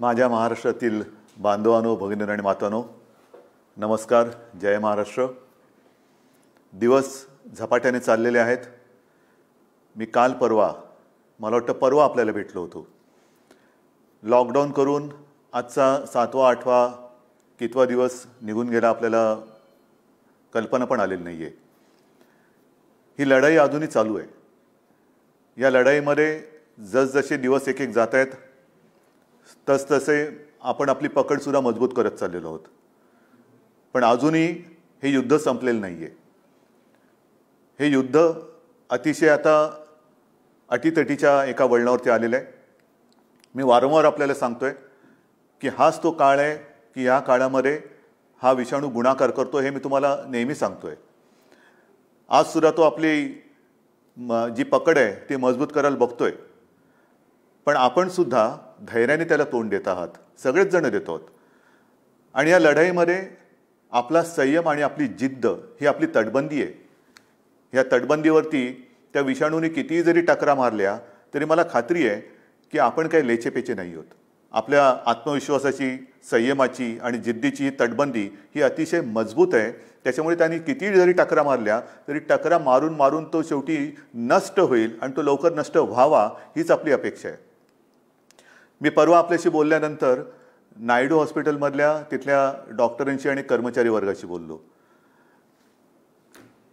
माझ्या महाराष्ट्रातील बांधवानो भगिनी आणि मातानो नमस्कार जय महाराष्ट्र दिवस झपाट्याने चाललेले आहेत मी काल परवा मला वाटतं परवा आपल्याला भेटलो होतो लॉकडाऊन करून आजचा सातवा आठवा कितवा दिवस निघून गेला आपल्याला कल्पना पण आलेली नाही आहे ही लढाई अजूनही चालू आहे या लढाईमध्ये जसजसे दिवस एक एक जात आहेत तसतसे आपण आपली पकडसुद्धा मजबूत करत चाललेलो आहोत पण अजूनही हे युद्ध संपलेलं नाही आहे हे युद्ध अतिशय आता अटीतटीच्या एका वळणावरती आलेलं आहे मी वारंवार आपल्याला सांगतो आहे की हाच तो काळ आहे की या काळामध्ये हा विषाणू गुणाकार करतो हे मी तुम्हाला नेहमी सांगतो आहे आजसुद्धा तो आपली जी पकड आहे ती मजबूत करायला बघतो आहे पण आपणसुद्धा धैर्याने त्याला तोंड देत आहात सगळेच जण देतो आणि या लढाईमध्ये आपला संयम आणि आपली जिद्द ही आपली तटबंदी आहे ह्या तटबंदीवरती त्या विषाणूने कितीही जरी टकरा मारल्या तरी मला खात्री आहे की आपण काही लेचेपेचे नाही होत आपल्या आत्मविश्वासाची संयमाची आणि जिद्दीची ही तटबंदी ही अतिशय मजबूत आहे त्याच्यामुळे त्यांनी कितीही जरी टकरा मारल्या तरी टकरा मारून मारून तो शेवटी नष्ट होईल आणि तो लवकर नष्ट व्हावा हीच आपली अपेक्षा आहे मी परवा आपल्याशी बोलल्यानंतर नायडू हॉस्पिटलमधल्या तिथल्या डॉक्टरांशी आणि कर्मचारी वर्गाशी बोललो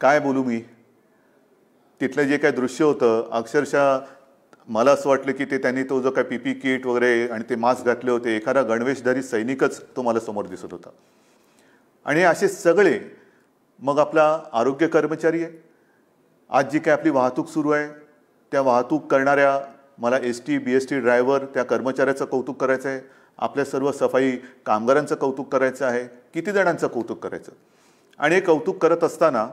काय बोलू मी तिथलं जे काय दृश्य होतं अक्षरशः मला असं वाटलं की ते त्यांनी तो जो काय पी किट वगैरे आणि ते मास्क घातले होते एखादा गणवेशधारी सैनिकच तो मला समोर दिसत होता आणि असे सगळे मग आपला आरोग्य कर्मचारी आहे आज जी काय आपली वाहतूक सुरू आहे त्या वाहतूक करणाऱ्या मला S T B S T driver त्या कर्मचाऱ्याचं कौतुक करायचं आहे आपल्या सर्व सफाई कामगारांचं कौतुक करायचं आहे किती जणांचं कौतुक करायचं आणि हे कौतुक करत असताना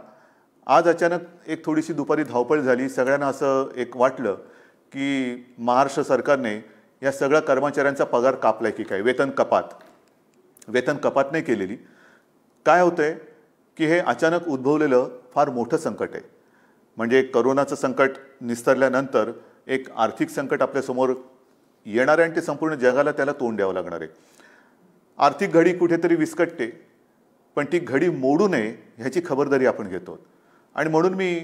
आज अचानक एक थोडीशी दुपारी धावपळ झाली सगळ्यांना असं एक वाटलं की महाराष्ट्र सरकारने या सगळ्या कर्मचाऱ्यांचा पगार कापला आहे की काय वेतन कपात वेतन कपात नाही केलेली काय आहे की हे अचानक उद्भवलेलं फार मोठं संकट आहे म्हणजे करोनाचं संकट निस्तरल्यानंतर एक आर्थिक संकट आपल्यासमोर येणार आहे आणि ते संपूर्ण जगाला त्याला तोंड द्यावं लागणार आहे आर्थिक घडी कुठेतरी विस्कटते पण ती घडी मोडू नये ह्याची खबरदारी आपण घेतो आणि म्हणून मी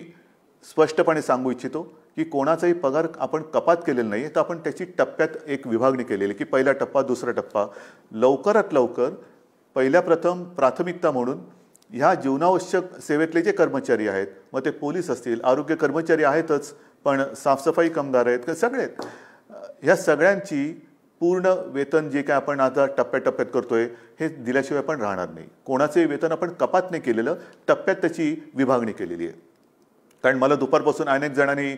स्पष्टपणे सांगू इच्छितो की कोणाचाही पगार आपण कपात केलेला नाही तर आपण त्याची टप्प्यात एक विभागणी केलेली की पहिला टप्पा दुसरा टप्पा लवकरात लवकर पहिल्या प्रथम प्राथमिकता म्हणून ह्या जीवनावश्यक सेवेतले जे कर्मचारी आहेत मग ते पोलीस असतील आरोग्य कर्मचारी आहेतच पण साफसफाई कामगार आहेत का सगळे ह्या सगळ्यांची पूर्ण वेतन जे काय आपण आता टप्प्याटप्प्यात करतोय हे दिल्याशिवाय पण राहणार नाही कोणाचंही वेतन आपण कपात नाही केलेलं टप्प्यात त्याची विभागणी केलेली आहे कारण मला दुपारपासून अनेक जणांनी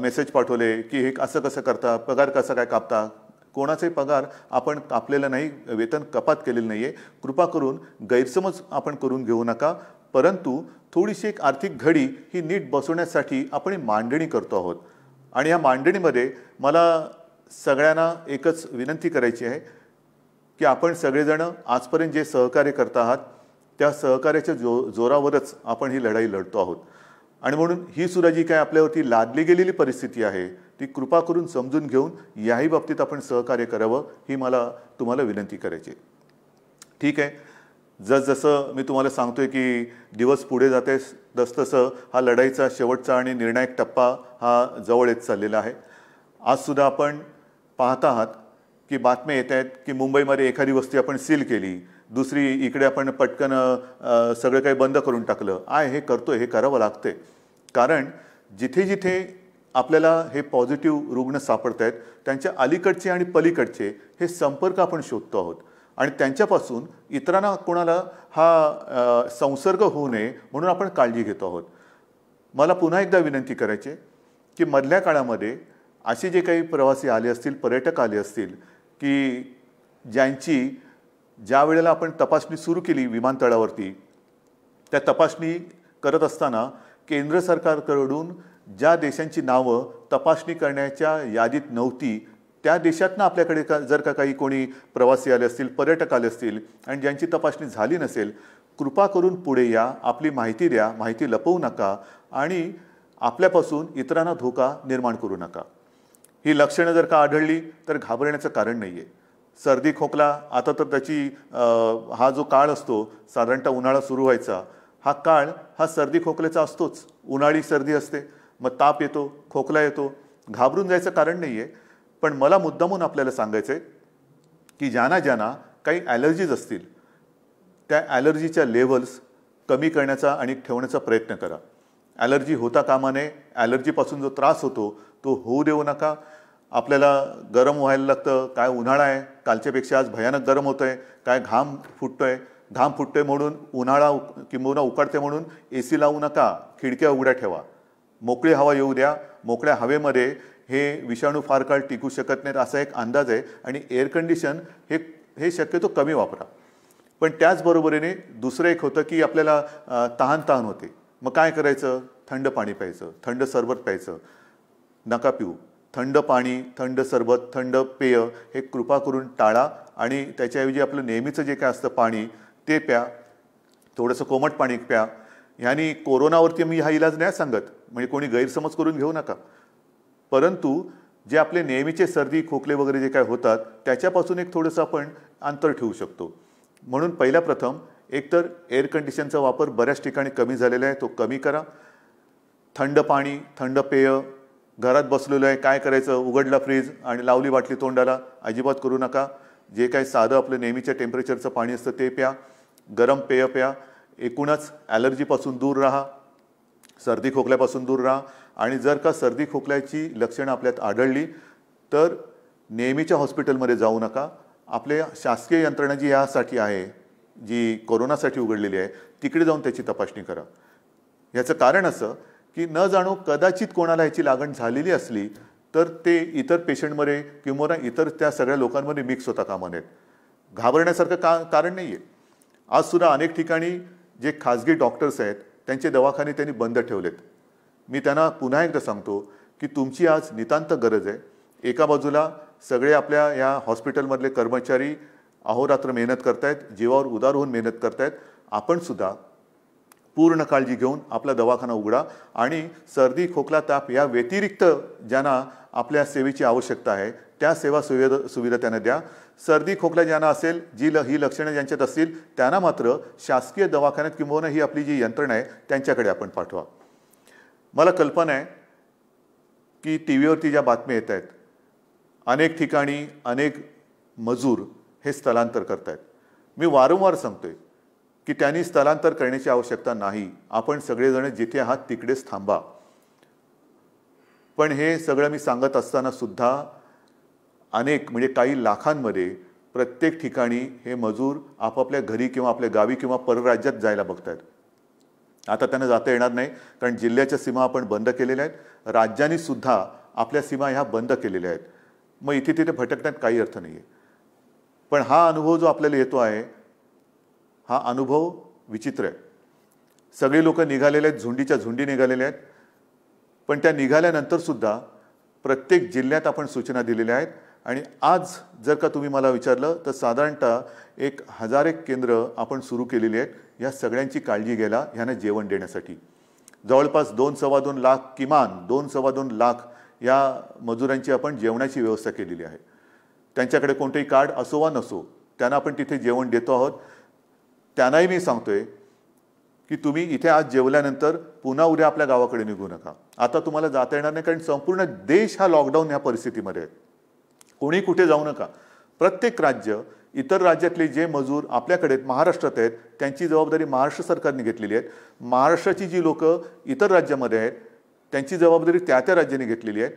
मेसेज पाठवले की हे असं कसं करता पगार कसा काय कापता कोणाचे पगार आपण कापलेलं नाही वेतन कपात केलेलं नाही आहे कृपा करून गैरसमज आपण करून घेऊ नका परंतु थोडीशी एक आर्थिक घडी ही नीट बसवण्यासाठी आपण मांडणी करतो आहोत आणि या मांडणीमध्ये मला सगळ्यांना एकच विनंती करायची आहे की आपण सगळेजणं आजपर्यंत जे सहकार्य करत आहात त्या सहकार्याच्या जो जोरावरच आपण ही लढाई लढतो आहोत आणि म्हणून ही सुद्धा जी काय आपल्यावरती लादली गेलेली परिस्थिती आहे ती कृपा करून समजून घेऊन याही बाबतीत आपण सहकार्य करावं ही मला तुम्हाला विनंती करायची ठीक आहे जसजसं मी तुम्हाला सांगतो आहे की दिवस पुढे जाते तसतसं हा लढाईचा शेवटचा आणि निर्णायक टप्पा हा जवळ येत चाललेला आहे आजसुद्धा आपण पाहत आहात की बातम्या येत आहेत की मुंबईमध्ये एखादी वस्ती आपण सील केली दुसरी इकडे आपण पटकन सगळं काही बंद करून टाकलं आय हे करतो हे करावं लागते कारण जिथे जिथे आपल्याला हे पॉझिटिव्ह रुग्ण सापडत आहेत त्यांच्या अलीकडचे आणि पलीकडचे हे संपर्क आपण शोधतो आहोत आणि त्यांच्यापासून इतरांना कोणाला हा संसर्ग होऊ नये म्हणून आपण काळजी घेतो आहोत मला पुन्हा एकदा विनंती करायची की मधल्या काळामध्ये असे जे काही प्रवासी आले असतील पर्यटक आले असतील की ज्यांची ज्या वेळेला आपण तपासणी सुरू केली विमानतळावरती त्या तपासणी करत असताना केंद्र सरकारकडून ज्या देशांची नावं तपासणी करण्याच्या यादीत नव्हती त्या देशातनं आपल्याकडे का जर का काही कोणी प्रवासी आले असतील पर्यटक आले असतील आणि ज्यांची तपासणी झाली नसेल कृपा करून पुढे या आपली माहिती द्या माहिती लपवू नका आणि आपल्यापासून इतरांना धोका निर्माण करू नका ही लक्षणं जर का आढळली तर घाबरण्याचं कारण नाही आहे सर्दी खोकला आता तर त्याची हा जो काळ असतो साधारणतः उन्हाळा सुरू व्हायचा हा काळ हा सर्दी खोकल्याचा असतोच उन्हाळी सर्दी असते मग ताप येतो खोकला येतो घाबरून जायचं कारण नाही आहे पण मला मुद्दामून आपल्याला सांगायचं आहे की ज्यांना ज्यांना काही ॲलर्जीज असतील त्या ॲलर्जीच्या लेवल्स कमी करण्याचा आणि ठेवण्याचा प्रयत्न करा ॲलर्जी होता कामाने ॲलर्जीपासून जो त्रास होतो तो होऊ देऊ नका आपल्याला गरम व्हायला लागतं काय उन्हाळा आहे कालच्यापेक्षा आज भयानक गरम होतं आहे काय घाम फुटतो आहे घाम फुटतोय म्हणून उन्हाळा किंबहुना उकाडते म्हणून ए सी लावू नका खिडक्या उघड्या ठेवा मोकळी हवा येऊ द्या मोकळ्या हवेमध्ये हे विषाणू फार काळ टिकू शकत नाहीत असा एक अंदाज आहे आणि एअर कंडिशन हे हे शक्यतो कमी वापरा पण त्याचबरोबरीने दुसरं एक होतं की आपल्याला तहान तहान होते मग काय करायचं थंड पाणी प्यायचं थंड सरबत प्यायचं नका पिऊ थंड पाणी थंड सरबत थंड पेय हे कृपा करून टाळा आणि त्याच्याऐवजी आपलं नेहमीचं जे काय असतं पाणी ते प्या थोडंसं कोमट पाणी प्या ह्यानी कोरोनावरती मी हा इलाज नाही सांगत म्हणजे कोणी गैरसमज करून घेऊ नका परंतु जे आपले नेहमीचे सर्दी खोकले वगैरे जे काय होतात त्याच्यापासून एक थोडंसं आपण अंतर ठेवू शकतो म्हणून पहिल्या प्रथम एकतर एअर कंडिशनचा वापर बऱ्याच ठिकाणी कमी झालेला आहे तो कमी करा थंड पाणी थंड पेय घरात बसलेलं आहे काय करायचं उघडला फ्रीज आणि लावली बाटली तोंडाला अजिबात करू नका जे काय साधं आपलं नेहमीच्या टेम्परेचरचं पाणी असतं ते प्या गरम पेय प्या एकूणच ॲलर्जीपासून दूर राहा सर्दी खोकल्यापासून दूर राहा आणि जर का सर्दी खोकल्याची लक्षणं आपल्यात आढळली तर नेहमीच्या हॉस्पिटलमध्ये जाऊ नका आपल्या शासकीय यंत्रणा जी यासाठी आहे जी कोरोनासाठी उघडलेली आहे तिकडे जाऊन त्याची तपासणी करा ह्याचं कारण असं की न जाणो कदाचित कोणाला याची लागण झालेली असली तर ते इतर पेशंटमध्ये किंवा इतर त्या सगळ्या लोकांमध्ये मिक्स होता कामा नयेत घाबरण्यासारखं का कारण नाही आहे आजसुद्धा अनेक ठिकाणी जे खाजगी डॉक्टर्स आहेत त्यांचे दवाखाने त्यांनी बंद ठेवलेत मी त्यांना पुन्हा एकदा सांगतो की तुमची आज नितांत गरज आहे एका बाजूला सगळे आपल्या या हॉस्पिटलमधले कर्मचारी अहोरात्र मेहनत करतायत जीवावर उदार होऊन मेहनत करतायत आपणसुद्धा पूर्ण काळजी घेऊन आपला दवाखाना उघडा आणि सर्दी खोकला ताप या व्यतिरिक्त ज्यांना आपल्या सेवेची आवश्यकता आहे त्या सेवा सुविधा सुविधा त्यांना द्या सर्दी खोकला ज्यांना असेल जी ल ही लक्षणं ज्यांच्यात असतील त्यांना मात्र शासकीय दवाखान्यात किंबहुना ही आपली जी यंत्रणा आहे त्यांच्याकडे आपण पाठवा मला कल्पना आहे की टी व्हीवरती ज्या बातम्या येत आहेत अनेक ठिकाणी अनेक मजूर हे स्थलांतर करत आहेत मी वारंवार सांगतोय की त्यांनी स्थलांतर करण्याची आवश्यकता नाही आपण सगळेजण जिथे आहात तिकडेच थांबा पण हे सगळं मी सांगत असताना सुद्धा अनेक म्हणजे काही लाखांमध्ये प्रत्येक ठिकाणी हे मजूर आपापल्या घरी किंवा आपल्या गावी किंवा परराज्यात जायला बघत आहेत आता त्यांना जाता येणार नाही कारण जिल्ह्याच्या सीमा आपण बंद केलेल्या आहेत राज्यांनी सुद्धा आपल्या सीमा ह्या बंद केलेल्या आहेत मग इथे तिथे भटकण्यात काही अर्थ नाही आहे पण हा अनुभव जो आपल्याला येतो आहे हा अनुभव विचित्र आहे सगळे लोक निघालेले आहेत झुंडीच्या झुंडी निघालेल्या आहेत पण त्या निघाल्यानंतरसुद्धा प्रत्येक जिल्ह्यात आपण सूचना दिलेल्या आहेत आणि आज जर का तुम्ही मला विचारलं तर साधारणतः एक हजार एक केंद्र आपण सुरू केलेली आहेत या सगळ्यांची काळजी घ्यायला ह्यांना जेवण देण्यासाठी जवळपास दोन सव्वा दोन लाख किमान दोन सव्वा दोन लाख या मजुरांची आपण जेवणाची व्यवस्था केलेली आहे त्यांच्याकडे कोणतंही कार्ड असो वा नसो त्यांना आपण तिथे जेवण देतो आहोत त्यांनाही मी सांगतोय की तुम्ही इथे आज जेवल्यानंतर पुन्हा उद्या आपल्या गावाकडे निघू नका आता तुम्हाला जाता येणार नाही कारण संपूर्ण देश हा लॉकडाऊन ह्या परिस्थितीमध्ये आहे कोणी कुठे जाऊ नका प्रत्येक राज्य इतर राज्यातले जे मजूर आपल्याकडे महाराष्ट्रात आहेत त्यांची जबाबदारी महाराष्ट्र सरकारने घेतलेली आहे महाराष्ट्राची जी लोकं इतर राज्यामध्ये आहेत त्यांची जबाबदारी त्या त्या राज्याने घेतलेली आहे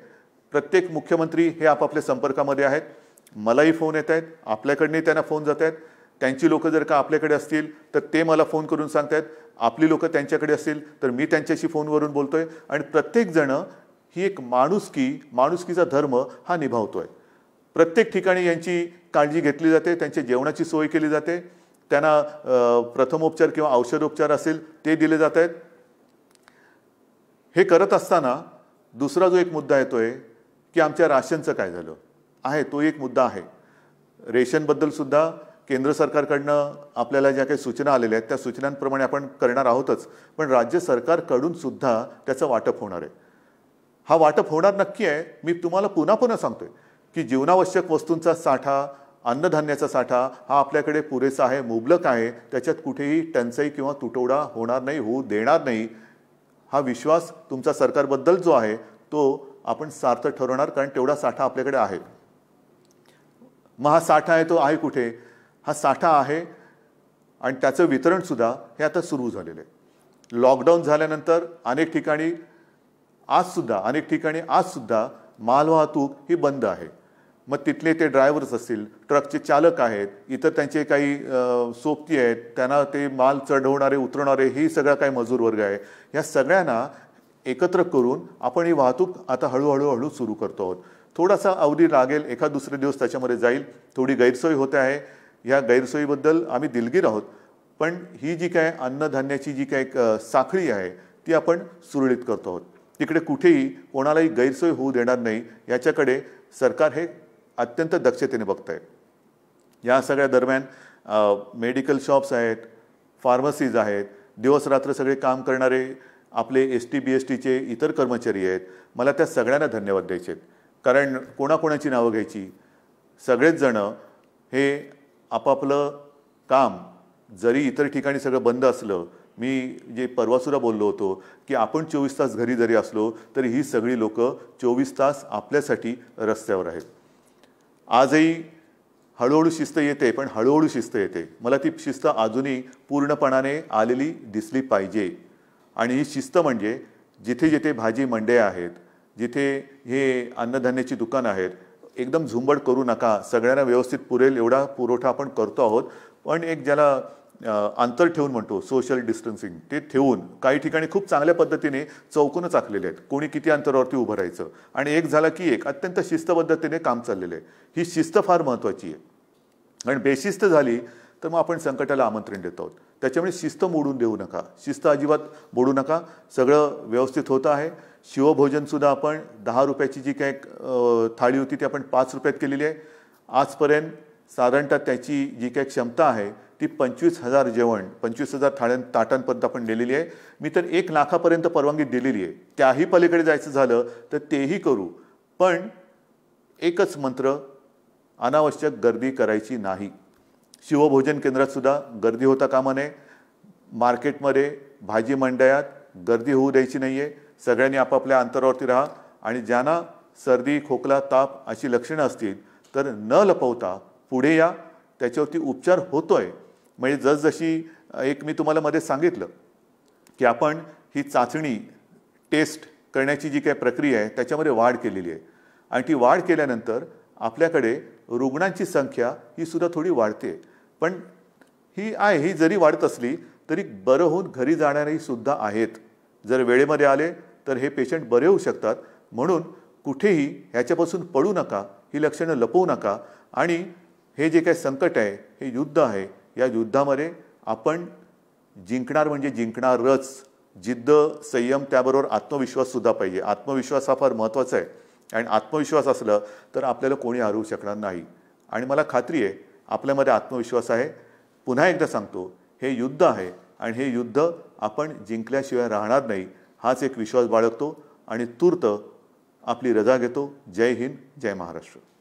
प्रत्येक मुख्यमंत्री हे आपापल्या संपर्कामध्ये आहेत मलाही फोन येत आहेत आपल्याकडनेही त्यांना फोन जात आहेत त्यांची लोकं जर का आपल्याकडे असतील तर ते मला फोन करून आहेत आपली लोकं त्यांच्याकडे असतील तर मी त्यांच्याशी फोनवरून बोलतो आहे आणि प्रत्येकजणं ही एक माणुसकी माणुसकीचा धर्म हा आहे प्रत्येक ठिकाणी यांची काळजी घेतली जाते त्यांच्या जेवणाची सोय केली जाते त्यांना प्रथमोपचार किंवा औषधोपचार असेल ते दिले जात आहेत हे करत असताना दुसरा जो एक मुद्दा येतो आहे की आमच्या राशनचं काय झालं आहे तो एक मुद्दा आहे रेशनबद्दलसुद्धा केंद्र सरकारकडनं आपल्याला ज्या काही सूचना आलेल्या आहेत त्या सूचनांप्रमाणे आपण करणार आहोतच पण राज्य सरकारकडून सुद्धा त्याचं वाटप होणार आहे हा वाटप होणार नक्की आहे मी तुम्हाला पुन्हा पुन्हा सांगतोय की जीवनावश्यक वस्तूंचा साठा अन्नधान्याचा साठा हा आपल्याकडे पुरेसा आहे मुबलक आहे त्याच्यात कुठेही टंचाई किंवा तुटवडा होणार नाही होऊ देणार नाही हा विश्वास तुमचा सरकारबद्दल जो आहे तो आपण सार्थ ठरवणार कारण तेवढा साठा आपल्याकडे आहे मग हा साठा आहे तो आहे कुठे हा साठा आहे आणि त्याचं वितरणसुद्धा हे आता सुरू झालेलं आहे लॉकडाऊन झाल्यानंतर अनेक ठिकाणी आजसुद्धा अनेक ठिकाणी आजसुद्धा मालवाहतूक ही बंद आहे मग तिथले ते ड्रायव्हर्स असतील ट्रकचे चालक आहेत इतर त्यांचे काही सोबती आहेत त्यांना ते माल चढवणारे उतरवणारे ही सगळा काही मजूर वर्ग आहे या सगळ्यांना एकत्र करून आपण ही वाहतूक आता हळूहळू हळू सुरू करतो आहोत थोडासा अवधी लागेल एखाद दुसरे दिवस त्याच्यामध्ये जाईल थोडी गैरसोय होते आहे या गैरसोयीबद्दल आम्ही दिलगीर आहोत पण ही जी काय अन्नधान्याची जी काय साखळी आहे ती आपण सुरळीत करतो आहोत तिकडे कुठेही कोणालाही गैरसोय होऊ देणार नाही याच्याकडे सरकार हे अत्यंत दक्षतेने बघत आहेत या सगळ्या दरम्यान मेडिकल शॉप्स आहेत फार्मसीज आहेत दिवसरात्र सगळे काम करणारे आपले एस टी बी एस टीचे इतर कर्मचारी आहेत मला त्या सगळ्यांना धन्यवाद द्यायचे आहेत कारण कोणाकोणाची नावं घ्यायची सगळेच जणं हे आपापलं काम जरी इतर ठिकाणी सगळं बंद असलं मी जे परवासुरा बोललो होतो की आपण चोवीस तास घरी जरी असलो तरी ही सगळी लोकं चोवीस तास आपल्यासाठी रस्त्यावर आहेत आजही हळूहळू शिस्त येते पण हळूहळू शिस्त येते मला ती शिस्त अजूनही पूर्णपणाने आलेली दिसली पाहिजे आणि ही शिस्त म्हणजे जिथे जिथे भाजी मंड्या आहेत जिथे हे अन्नधान्याची दुकानं आहेत एकदम झुंबड करू नका सगळ्यांना व्यवस्थित पुरेल एवढा पुरवठा आपण करतो आहोत पण एक ज्याला अंतर ठेवून म्हणतो सोशल डिस्टन्सिंग ते ठेवून काही ठिकाणी खूप चांगल्या पद्धतीने चौकोनच आखलेले आहेत कोणी किती अंतरावरती उभं राहायचं आणि एक झाला की एक अत्यंत शिस्तबद्धतेने काम चाललेलं आहे ही शिस्त फार महत्त्वाची आहे आणि बेशिस्त झाली तर मग आपण संकटाला आमंत्रण देत आहोत त्याच्यामुळे शिस्त मोडून देऊ नका शिस्त अजिबात मोडू नका सगळं व्यवस्थित होतं आहे शिवभोजनसुद्धा आपण दहा रुपयाची जी काय थाळी होती ती आपण पाच रुपयात केलेली आहे आजपर्यंत साधारणतः त्याची जी काही क्षमता आहे ती पंचवीस हजार जेवण पंचवीस हजार थाळ्यां ताटांपर्यंत आपण नेलेली आहे मी तर एक लाखापर्यंत परवानगी दिलेली आहे त्याही पलीकडे जायचं झालं तर तेही करू पण एकच मंत्र अनावश्यक गर्दी करायची नाही शिवभोजन केंद्रातसुद्धा गर्दी होता कामा नये मार्केटमध्ये भाजी मंडयात गर्दी होऊ द्यायची नाही आहे सगळ्यांनी आपापल्या अंतरावरती राहा आणि ज्यांना सर्दी खोकला ताप अशी लक्षणं असतील तर न लपवता पुढे या त्याच्यावरती उपचार होतो आहे म्हणजे जसजशी एक मी तुम्हाला मध्ये सांगितलं की आपण ही चाचणी टेस्ट करण्याची जी काही प्रक्रिया आहे त्याच्यामध्ये वाढ केलेली आहे आणि ती वाढ केल्यानंतर आपल्याकडे रुग्णांची संख्या ही सुद्धा थोडी वाढते पण ही आहे ही जरी वाढत असली तरी बरं होऊन घरी जाणारेही सुद्धा आहेत जर वेळेमध्ये आले तर हे पेशंट बरे होऊ शकतात म्हणून कुठेही ह्याच्यापासून पडू नका ही लक्षणं लपवू नका आणि हे जे काही संकट आहे हे युद्ध आहे या युद्धामध्ये आपण जिंकणार म्हणजे जिंकणारच जिद्द संयम त्याबरोबर आत्मविश्वाससुद्धा पाहिजे आत्मविश्वास हा फार महत्त्वाचा आहे आणि आत्मविश्वास असलं तर आपल्याला कोणी हरवू शकणार नाही आणि मला खात्री आहे आपल्यामध्ये आत्मविश्वास आहे पुन्हा एकदा सांगतो हे युद्ध आहे आणि हे युद्ध आपण जिंकल्याशिवाय राहणार नाही हाच एक विश्वास बाळगतो आणि तूर्त आपली रजा घेतो जय हिंद जय महाराष्ट्र